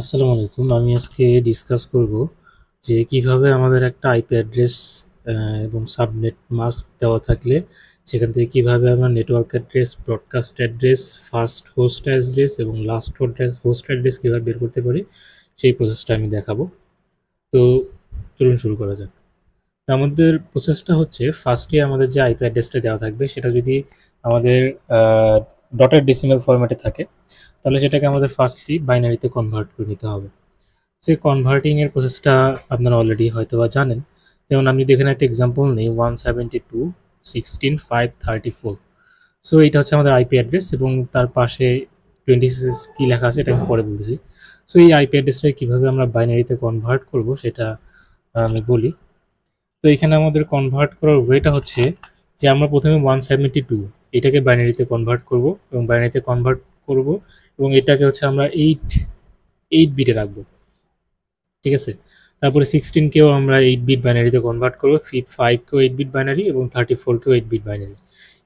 আসসালামু আলাইকুম আমি আজকে ডিসকাস করব যে কিভাবে আমাদের একটা আইপি অ্যাড্রেস এবং সাবনেট মাস্ক দেওয়া থাকলে সেখান থেকে কিভাবে আমরা network address broadcast address first host address এবং লাস্ট হোস্ট অ্যাড্রেস কীভাবে বের করতে পারি সেই প্রসেসটা আমি দেখাবো তো চলুন শুরু করা যাক আমাদের প্রসেসটা হচ্ছে ফার্স্টে আমাদের যে আইপি অ্যাড্রেসটা দেওয়া থাকবে সেটা যদি আমাদের ডটের ডিসিমেল ফরম্যাটে থাকে তাহলে সেটাকে আমাদের ফার্স্টলি বাইনারিতে কনভার্ট করে নিতে হবে সেই কনভার্টিংয়ের প্রসেসটা আপনারা অলরেডি হয়তো বা জানেন যেমন আমি যদি এখানে একটা এক্সাম্পল নিই one seventy two sixteen five thirty four so এটা হচ্ছে আমাদের আইপি অ্যাড্রেস এবং তার পাশে টোয়েন্টি সিক্স কী লেখা আছে এটা আমি পরে বলতেছি সো এই আইপি অ্যাড্রেসটাকে কীভাবে আমরা বাইনারিতে কনভার্ট করব সেটা আমি বলি তো এখানে আমাদের কনভার্ট করার ওয়েটা হচ্ছে যে আমরা প্রথমে ওয়ান সেভেন্টি টু এটাকে বাইনারিতে কনভার্ট করব এবং বাইনারিতে কনভার্ট করব এবং এটাকে হচ্ছে আমরা এইট এইট বিটে রাখব ঠিক আছে তারপরে সিক্সটিনকেও আমরা এইট বিট বাইনারিতে কনভার্ট করবো ফিফ ফাইভকেও এইট বিট বাইনারি এবং থার্টি ফোরকেও এইট বিট বাইনারি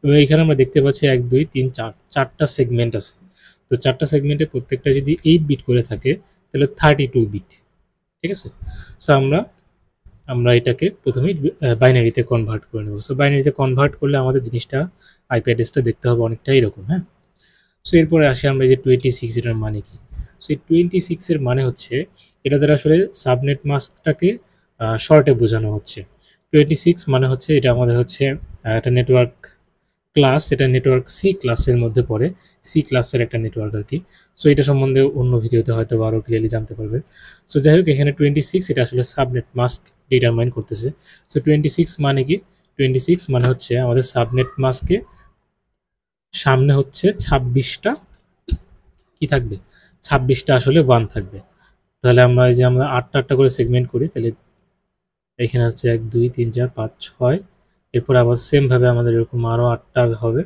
এবং এখানে আমরা দেখতে পাচ্ছি এক দুই তিন চার চারটা সেগমেন্ট আছে তো চারটা সেগমেন্টে প্রত্যেকটা যদি এইট বিট করে থাকে তাহলে থার্টি টু বিট ঠিক আছে সো আমরা আমরা এটাকে প্রথমেই বাইনারিতে কনভার্ট করে নেব সো বাইনারিতে কনভার্ট করলে আমাদের জিনিসটা আইপি অ্যাড্রেসটা দেখতে হবে অনেকটা এরকম হ্যাঁ সো এরপরে আসি আমরা এই যে টোয়েন্টি সিক্স এটার মানে কি সো এই টোয়েন্টি সিক্সের মানে হচ্ছে এটা দ্বারা আসলে সাবনেট মাস্কটাকে শর্টে বোঝানো হচ্ছে টোয়েন্টি সিক্স মানে হচ্ছে এটা আমাদের হচ্ছে একটা নেটওয়ার্ক ক্লাস এটা নেটওয়ার্ক সি ক্লাসের মধ্যে পড়ে সি ক্লাসের একটা নেটওয়ার্ক আর কি সো এটা সম্বন্ধে অন্য ভিডিওতে হয়তো আরও ক্লিয়ারলি জানতে পারবেন সো যাই হোক এখানে টোয়েন্টি সিক্স এটা আসলে সাবনেট মাস্ক ডিটারমাইন করতেছে সো টোয়েন্টি সিক্স মানে কি টোয়েন্টি সিক্স মানে হচ্ছে আমাদের সাবনেট মাস্কে সামনে হচ্ছে ছাব্বিশটা কি থাকবে ছাব্বিশটা আসলে ওয়ান থাকবে তাহলে আমরা এই যে আমরা আটটা আটটা করে সেগমেন্ট করি তাহলে এখানে হচ্ছে এক দুই তিন চার পাঁচ ছয় এরপর আবার সেমভাবে আমাদের এরকম আরও আটটা হবে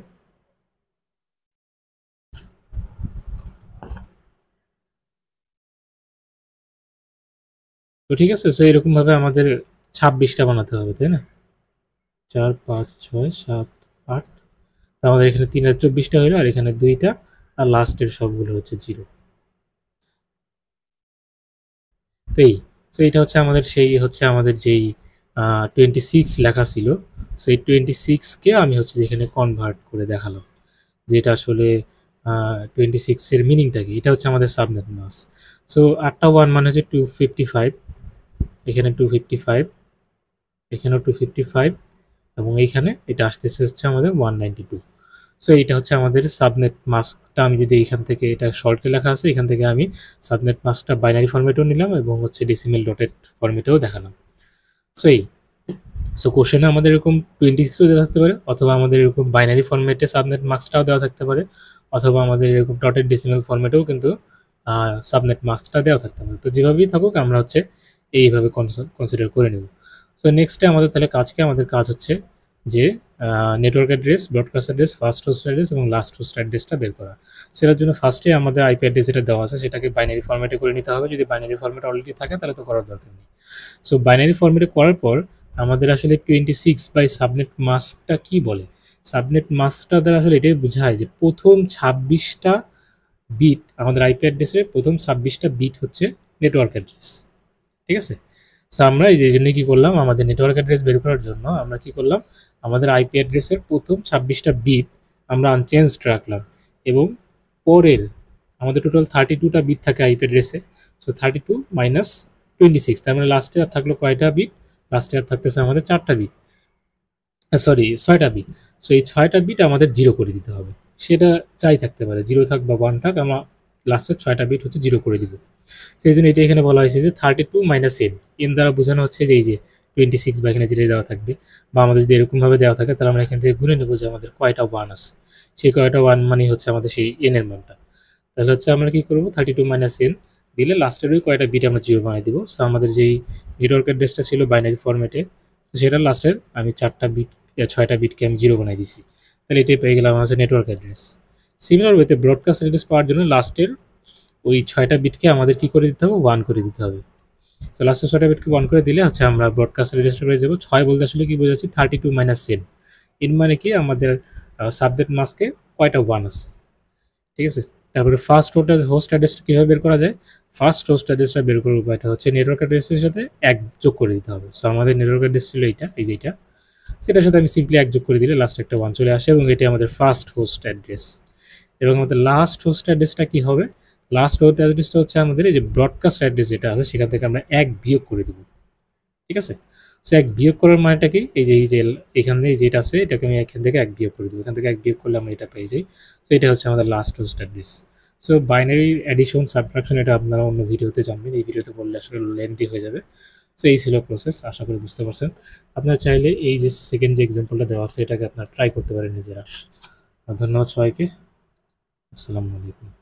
তো ঠিক আছে সো এরকমভাবে আমাদের ছাব্বিশটা বানাতে হবে তাই না চার পাঁচ ছয় সাত আট আমাদের এখানে তিন আর চব্বিশটা হলো আর এখানে দুইটা আর লাস্টের সবগুলো হচ্ছে জিরো তো এই তো এটা হচ্ছে আমাদের সেই হচ্ছে আমাদের যেই টোয়েন্টি সিক্স লেখা ছিল সো এই টোয়েন্টি সিক্সকে আমি হচ্ছে যেখানে কনভার্ট করে দেখালাম যেটা আসলে টোয়েন্টি সিক্সের মিনিংটা কি এটা হচ্ছে আমাদের সাবনেট মাস সো আটটা ওয়ান মানে হচ্ছে টু ফিফটি ফাইভ এখানে টু ফিফটি ফাইভ এখানেও টু ফিফটি ফাইভ এবং এইখানে এটা আসতেছে হচ্ছে আমাদের ওয়ান নাইনটি টু সো এটা হচ্ছে আমাদের সাবনেট মাস্কটা আমি যদি এখান থেকে এটা শর্টে লেখা আছে এখান থেকে আমি সাবনেট মাস্কটা বাইনারি ফর্মেটেও নিলাম এবং হচ্ছে ডিসিমেল ডটেড ফর্মেটেও দেখালাম সো এই সো কোশ্চেনে আমাদের এরকম টোয়েন্টি সিক্সও দেওয়া থাকতে পারে অথবা আমাদের এরকম বাইনারি ফর্মেটে সাবনেট মার্কসটাও দেওয়া থাকতে পারে অথবা আমাদের এরকম ডটেড ডিসিমেল ফর্মেটেও কিন্তু সাবনেট মার্কসটা দেওয়া থাকতে পারে তো যেভাবেই থাকুক আমরা হচ্ছে এইভাবে কনসিডার করে নেব সো নেক্সটে আমাদের তাহলে কাজকে আমাদের কাজ হচ্ছে যে network address broadcast address first host address এবং লাস্ট হোস্ট অ্যাড্রেসটা বের করা সেটার জন্য ফার্স্টে আমাদের আইপি অ্যাড্রেস যেটা দেওয়া আছে সেটাকে বাইনারি ফর্মেটে করে নিতে হবে যদি বাইনারি ফর্মেট অলরেডি থাকে তাহলে তো করার দরকার নেই সো বাইনারি ফর্মেটে করার পর আমাদের আসলে টোয়েন্টি সিক্স বাই সাবনেট মাস্কটা কি বলে সাবনেট মাস্কটা দ্বারা আসলে এটাই বোঝায় যে প্রথম ছাব্বিশটা বিট আমাদের আইপি অ্যাড্রেসের প্রথম ছাব্বিশটা বিট হচ্ছে নেটওয়ার্ক অ্যাড্রেস ঠিক আছে সো আমরা এই জন্য কী করলাম আমাদের নেটওয়ার্ক অ্যাড্রেস বের করার জন্য আমরা কি করলাম আমাদের আইপি অ্যাড্রেসের প্রথম ছাব্বিশটা বিট আমরা আনচেঞ্জ রাখলাম এবং পরের আমাদের টোটাল থার্টি টুটা বিট থাকে আইপি অ্যাড্রেসে so thirty two minus twenty six তার মানে লাস্টে আর থাকলো কয়টা বিট লাস্টে আর থাকতেছে আমাদের চারটা বিট সরি ছয়টা বিট সো এই ছয়টা বিট আমাদের জিরো করে দিতে হবে সেটা চাই থাকতে পারে জিরো থাক বা ওয়ান থাক আমার লাস্টের ছয়টা বিট হচ্ছে জিরো করে দিব সেই জন্য এটা এখানে বলা হয়েছে যে thirty two minus N N দ্বারা বোঝানো হচ্ছে যে এই যে টোয়েন্টি সিক্স বা এখানে জিরো দেওয়া থাকবে বা আমাদের যদি এরকমভাবে দেওয়া থাকে তাহলে আমরা এখান থেকে ঘুরে নেবো যে আমাদের কয়টা ওয়ান আছে সেই কয়টা ওয়ান মানেই হচ্ছে আমাদের সেই এন এর মানটা তাহলে হচ্ছে আমরা কী করবো থার্টি টু মাইনাস এন দিলে লাস্টের ওই কয়টা বিট আমরা জিরো বানিয়ে দিব সো আমাদের যেই নেটওয়ার্ক অ্যাড্রেসটা ছিল বাইনারি ফর্মেটে সেটা লাস্টের আমি চারটা বিট ছয়টা বিটকে আমি জিরো বানিয়ে দিছি তাহলে এটাই পেয়ে গেলাম হচ্ছে নেটওয়ার্ক অ্যাড্রেস সিমিলার ওয়েতে ব্রডকাস্ট অ্যাড্রেস পাওয়ার জন্য লাস্টের ওই ছয়টা বিটকে আমাদের কী করে দিতে হবে ওয়ান করে দিতে হবে তো লাস্টের ছয়টা বিটকে ওয়ান করে দিলে হচ্ছে আমরা ব্রডকাস্ট অ্যাড্রেসটা পেয়ে যাবো ছয় বলতে আসলে কী বোঝাচ্ছি থার্টি টু মাইনাস সেন এর মানে কি আমাদের সাবজেক্ট মাস্কে কয়টা ওয়ান আছে ঠিক আছে তারপরে ফার্স্ট হোস্ট হোস্ট অ্যাড্রেসটা কীভাবে বের করা যায় ফার্স্ট হোস্ট অ্যাড্রেসটা বের করার উপায়টা হচ্ছে নেটওয়ার্ক অ্যাড্রেসের সাথে এক যোগ করে দিতে হবে সো আমাদের নেটওয়ার্ক অ্যাড্রেস ছিল এইটা এই যেটা সেটার সাথে আমি সিম্পলি এক যোগ করে দিলে লাস্ট একটা ওয়ান চলে আসে এবং এটি আমাদের ফার্স্ট হোস্ট অ্যাড্রেস এবং আমাদের লাস্ট হোস্ট অ্যাড্রেসটা কী হবে লাস্ট হোস্ট অ্যাড্রেসটা হচ্ছে আমাদের এই যে ব্রডকাস্ট অ্যাড্রেস যেটা আছে সেখান থেকে আমরা এক বিয়োগ করে দেবো ঠিক আছে সো এক বিয়োগ করার মানেটা কি এই যে এই যে এখানে যেটা আছে এটাকে আমি এখান থেকে এক বিয়োগ করে দেবো এখান থেকে এক বিয়োগ করলে আমরা এটা পেয়ে যাই সো এটা হচ্ছে আমাদের last host address so binary addition subtraction এটা আপনারা অন্য ভিডিওতে জানবেন এই ভিডিওতে বললে আসলে লেন্থি হয়ে যাবে সো এই ছিল প্রসেস আশা করি বুঝতে পারছেন আপনারা চাইলে এই যে সেকেন্ড যে এক্সাম্পলটা দেওয়া আছে এটাকে আপনারা ট্রাই করতে পারেন নিজেরা ধন্যবাদ সবাইকে السلام عليكم